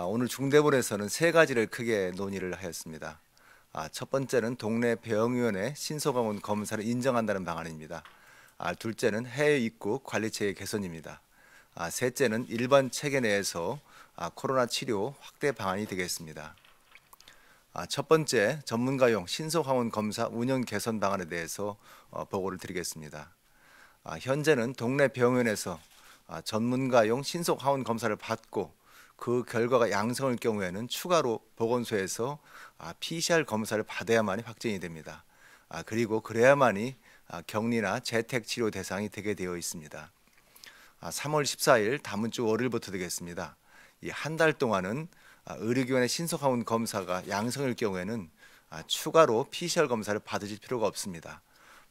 아, 오늘 중대본에서는 세 가지를 크게 논의를 하였습니다. 아, 첫 번째는 동네 배영위원회 신소강원 검사를 인정한다는 방안입니다. 아, 둘째는 해외 입국 관리 체계 개선입니다. 셋째는 일반 체계 내에서 코로나 치료 확대 방안이 되겠습니다. 첫 번째 전문가용 신속항원 검사 운영 개선 방안에 대해서 어, 보고를 드리겠습니다. 현재는 동네 병원에서 전문가용 신속항원 검사를 받고 그 결과가 양성일 경우에는 추가로 보건소에서 아, PCR 검사를 받아야만이 확정이 됩니다. 아, 그리고 그래야만이 아, 격리나 재택 치료 대상이 되게 되어 있습니다. 아, 3월 14일 다음 주 월요일부터 되겠습니다. 이 한 달 동안은 아, 의료기관에 신속한 검사가 양성일 경우에는 아, 추가로 PCR 검사를 받으실 필요가 없습니다.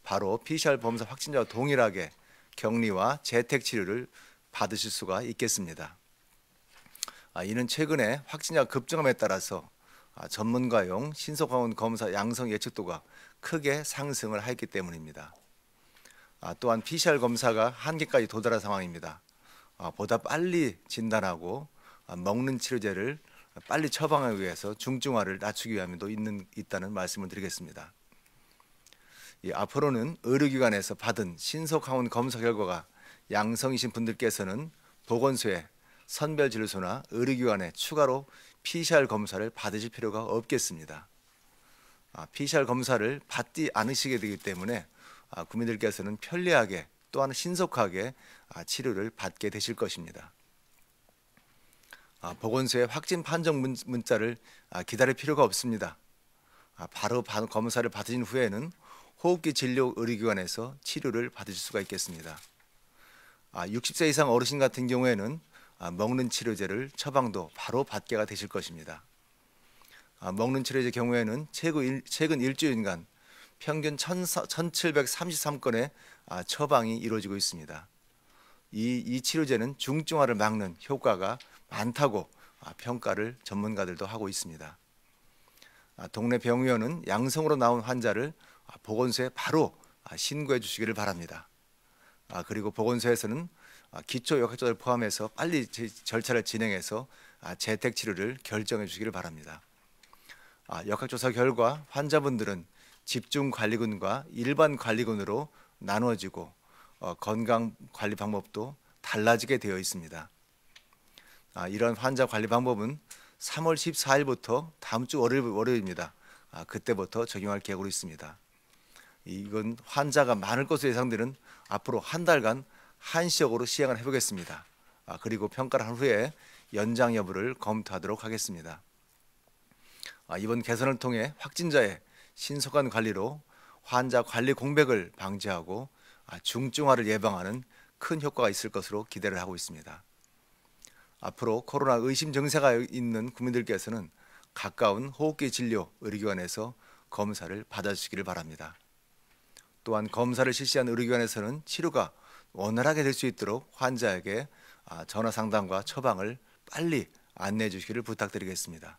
바로 PCR 검사 확진자와 동일하게 격리와 재택 치료를 받으실 수가 있겠습니다. 아, 이는 최근에 확진자 급증함에 따라서 아, 전문가용 신속항원 검사 양성 예측도가 크게 상승을 했기 때문입니다. 아, 또한 PCR 검사가 한계까지 도달한 상황입니다. 보다 빨리 진단하고 먹는 치료제를 빨리 처방하기 위해서 중증화를 낮추기 위함도 있는, 있다는 말씀을 드리겠습니다. 앞으로는 의료기관에서 받은 신속항원 검사 결과가 양성이신 분들께서는 보건소에 선별진료소나 의료기관에 추가로 PCR 검사를 받으실 필요가 없겠습니다. PCR 아, 검사를 받지 않으시게 되기 때문에 아, 국민들께서는 편리하게 또한 신속하게 아, 치료를 받게 되실 것입니다. 보건소의 확진 판정 문자를 기다릴 필요가 없습니다. 바로 검사를 받으신 후에는 호흡기 진료 의료기관에서 치료를 받으실 수가 있겠습니다. 60세 이상 어르신 같은 경우에는 아, 먹는 치료제를 처방도 바로 받게가 되실 것입니다. 아, 먹는 치료제 경우에는 최근 일주일간 평균 1,733건의 아, 처방이 이루어지고 있습니다. 이, 이 치료제는 중증화를 막는 효과가 많다고 평가를 전문가들도 하고 있습니다. 동네 병의원은 양성으로 나온 환자를 보건소에 바로 신고해 주시기를 바랍니다. 그리고 보건소에서는 아, 기초 역학자들 포함해서 빨리 절차를 진행해서 아, 재택 치료를 결정해 주시기를 바랍니다. 아, 역학조사 결과 환자분들은 집중 관리군과 일반 관리군으로 나누어지고 어, 건강 관리 방법도 달라지게 되어 있습니다. 이런 환자 관리 방법은 3월 14일부터 다음 주 월요일, 입니다 그때부터 적용할 계획으로 있습니다. 이건 환자가 많을 것으로 예상되는 앞으로 한 달간 한시적으로 시행을 해보겠습니다. 아, 그리고 평가를 한 후에 연장 여부를 검토하도록 하겠습니다. 아, 이번 개선을 통해 확진자의 신속한 관리로 환자 관리 공백을 방지하고 아, 중증화를 예방하는 큰 효과가 있을 것으로 기대를 하고 있습니다. 앞으로 코로나 의심 증세가 있는 국민들께서는 가까운 호흡기 진료 의료기관에서 검사를 받아주시기를 바랍니다. 또한 검사를 실시한 의료기관에서는 치료가 원활하게 될 수 있도록 환자에게 아, 전화 상담과 처방을 빨리 안내해 주시기를 부탁드리겠습니다.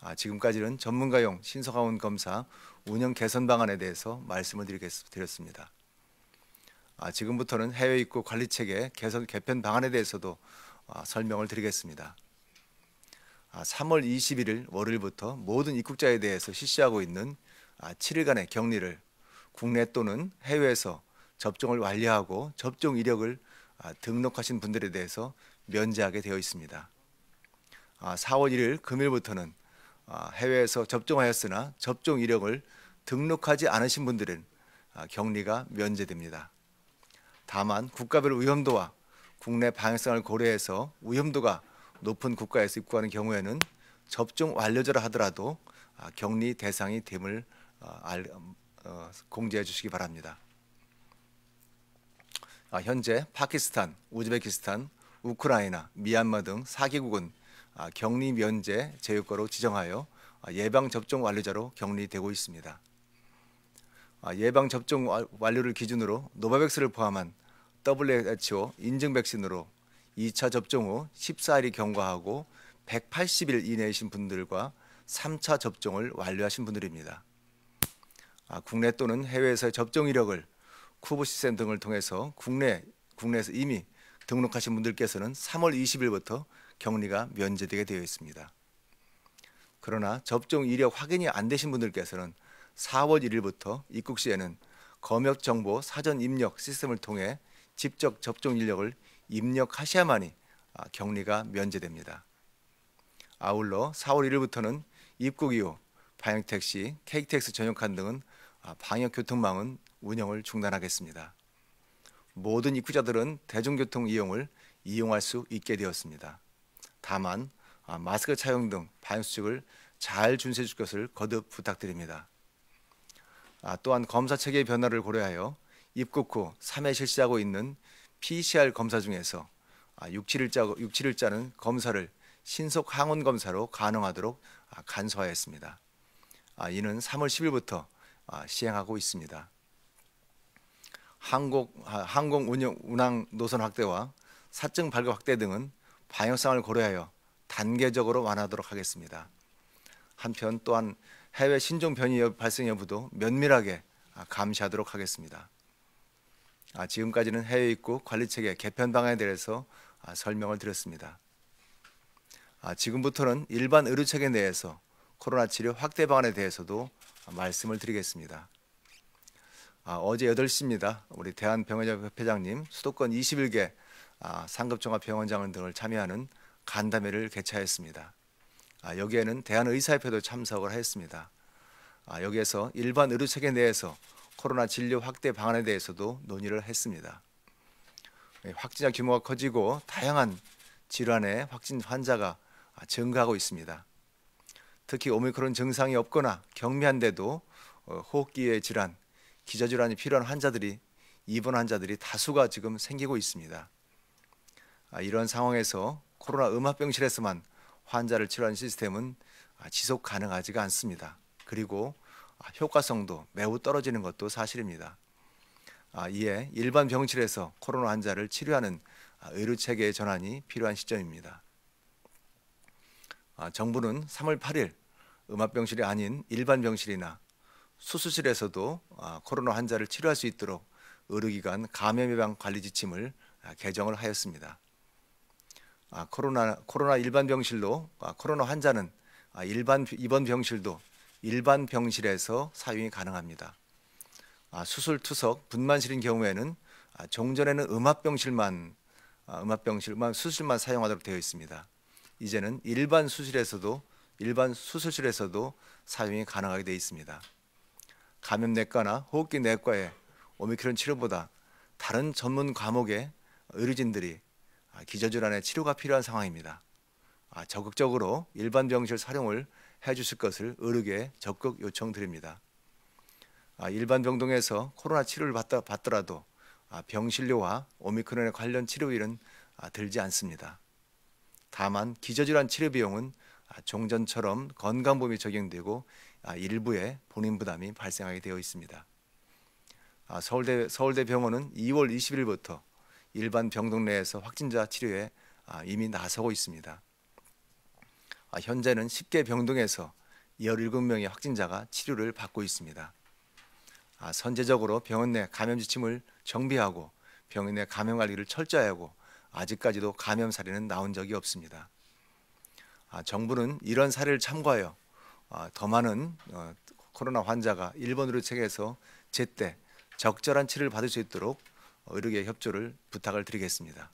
아, 지금까지는 전문가용 신속화원 검사 운영 개선 방안에 대해서 말씀을 드리습니다 아, 지금부터는 해외 입국 관리 체계 개선 개편 방안에 대해서도 설명을 드리겠습니다. 3월 21일 월요일부터 모든 입국자에 대해서 실시하고 있는 7일간의 격리를 국내 또는 해외에서 접종을 완료하고 접종 이력을 아, 등록하신 분들에 대해서 면제하게 되어 있습니다. 4월 아, 1일 금일부터는 아, 해외에서 접종하였으나 접종 이력을 등록하지 않으신 분들은 격리가 면제됩니다. 다만 국가별 위험도와 국내 방역성을 고려해서 위험도가 높은 국가에서 입국하는 경우에는 접종 완료자라 하더라도 격리 대상이 됨을 음, 어, 공지해 주시기 바랍니다. 아, 현재 파키스탄, 우즈베키스탄, 우크라이나, 미얀마 등 4개국은 아, 격리 면제 제휴국로 지정하여 아, 예방 접종 완료자로 격리되고 있습니다. 예방 접종 완료를 기준으로 노바백스를 포함한 WHO 인증 백신으로 2차 접종 후 14일이 경과하고 180일 이내이신 분들과 3차 접종을 완료하신 분들입니다. 국내 또는 해외에서의 접종 이력을 쿠브 시스템 등을 통해서 국내 국내에서 이미 등록하신 분들께서는 3월 20일부터 격리가 면제되게 되어 있습니다. 그러나 접종 이력 확인이 안 되신 분들께서는 4월 1일부터 입국 시에는 검역 정보 사전 입력 시스템을 통해 직접 접종 인력을 입력하셔야만이 아, 격리가 면제됩니다. 아울러 4월 1일부터는 입국 이후 방역 택시, 케이크 스 전용칸 등은 아, 방역 교통망은 운영을 중단하겠습니다. 모든 입구자들은 대중교통 이용을 이용할 수 있게 되었습니다. 다만 아, 마스크 착용 등 방역수칙을 잘 준수해 줄 것을 거듭 부탁드립니다. 아, 또한 검사 체계의 변화를 고려하여 입국 후 3회 실시하고 있는 PCR 검사 중에서 6, 아, 7일자, 6, 7일자는 검사를 신속 항원 검사로 가능하도록 간소화했습니다. 이는 3월 10일부터 시행하고 있습니다. 항공, 항공 아, 운영, 운항 노선 확대와 사증 발급 확대 등은 방역상을 고려하여 단계적으로 완화하도록 하겠습니다. 한편 또한 해외 신종 변이 발생 여부도 면밀하게 아, 감시하도록 하겠습니다. 아, 지금까지는 해외 입국 관리 체계 개편 방안에 대해서 설명을 드렸습니다. 지금부터는 일반 의료 체계 내에서 코로나 치료 확대 방안에 대해서도 말씀을 드리겠습니다. 아, 어제 8시입니다. 우리 대한병원협회장님 수도권 21개 아, 상급종합병원장 등을 참여하는 간담회를 개최하였습니다. 아, 여기에는 대한의사협회도 참석을 하였습니다. 아, 여기에서 일반 의료체계 내에서 코로나 진료 확대 방안에 대해서도 논의를 했습니다. 예, 확진자 규모가 커지고 다양한 질환의 확진 환자가 아, 증가하고 있습니다. 특히 오미크론 증상이 없거나 경미한데도 어, 호흡기의 질환, 기저질환이 필요한 환자들이 입원 환자들이 다수가 지금 생기고 있습니다. 아, 이런 상황에서 코로나 음압병실에서만 환자를 치료하는 시스템은 아, 지속 가능하지가 않습니다. 그리고 아, 효과성도 매우 떨어지는 것도 사실입니다. 아, 이에 일반 병실에서 코로나 환자를 치료하는 의료 체계의 전환이 필요한 시점입니다. 정부는 3월 8일 음압병실이 아닌 일반 병실이나 수술실에서도 아, 코로나 환자를 치료할 수 있도록 의료기관 감염 예방 관리 지침을 아, 개정을 하였습니다. 아, 코로나 코로나 일반 병실로 코로나 환자는 일반 입원 병실도 일반 병실에서 사용이 가능합니다. 수술 투석 분만실인 경우에는 종전에는 음압 병실만 음압 병실만 수술만 사용하도록 되어 있습니다. 이제는 일반 수술에서도 일반 수술실에서도 사용이 가능하게 되어 있습니다. 감염내과나 호흡기 내과의 오미크론 치료보다 다른 전문 과목의 의료진들이 아, 기저질환의 치료가 필요한 상황입니다. 아, 적극적으로 일반 병실 사용을 해주실 것을 의료계에 적극 요청드립니다. 아, 일반 병동에서 코로나 치료를 받다, 받더라도 병실료와 오미크론에 관련 치료비는 들지 않습니다. 다만 기저질환 치료 비용은 종전처럼 건강보험이 적용되고 아, 일부의 본인 부담이 발생하게 되어 있습니다. 아, 서울대 서울대 병원은 2월 20일부터 일반 병동 내에서 확진자 치료에 아, 이미 나서고 있습니다. 현재는 10개 병동에서 17명의 확진자가 치료를 받고 있습니다. 선제적으로 병원 내 감염 지침을 정비하고 병원 내 감염 관리를 철저히 하고 아직까지도 감염 사례는 나온 적이 없습니다. 정부는 이런 사례를 참고하여 아, 더 많은 어, 코로나 환자가 일본으로 체계해서 제때 적절한 치료를 받을 수 있도록 의료계 협조를 부탁을 드리겠습니다.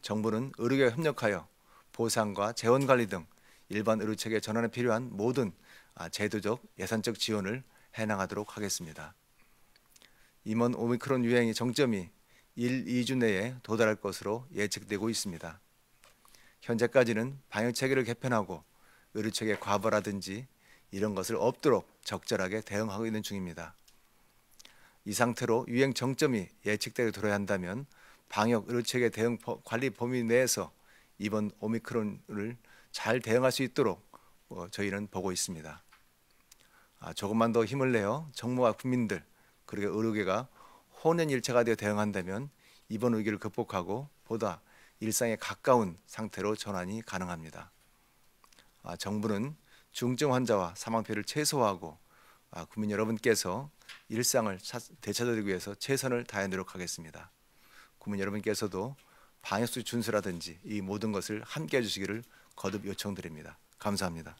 정부는 의료계와 협력하여 보상과 재원 관리 등 일반 의료 체계 전환에 필요한 모든 아, 제도적 예산적 지원을 해나가도록 하겠습니다. 이번 오미크론 유행의 정점이 1, 2주 내에 도달할 것으로 예측되고 있습니다. 현재까지는 방역 체계를 개편하고 의료체계 과부라든지 이런 것을 없도록 적절하게 대응하고 있는 중입니다. 이 상태로 유행 정점이 예측되게 들어야 한다면 방역 의료체계 대응 관리 범위 내에서 이번 오미크론을 잘 대응할 수 있도록 어, 저희는 보고 있습니다. 아, 조금만 더 힘을 내어 정부와 국민들 그리고 의료계가 혼연일체가 되어 대응한다면 이번 위기를 극복하고 보다 일상에 가까운 상태로 전환이 가능합니다. 아, 정부는 중증 환자와 사망표를 최소화하고 아, 국민 여러분께서 일상을 되찾아드리기 위해서 최선을 다해 노력하겠습니다. 국민 여러분께서도 방역수 준수라든지 이 모든 것을 함께해 주시기를 거듭 요청드립니다. 감사합니다.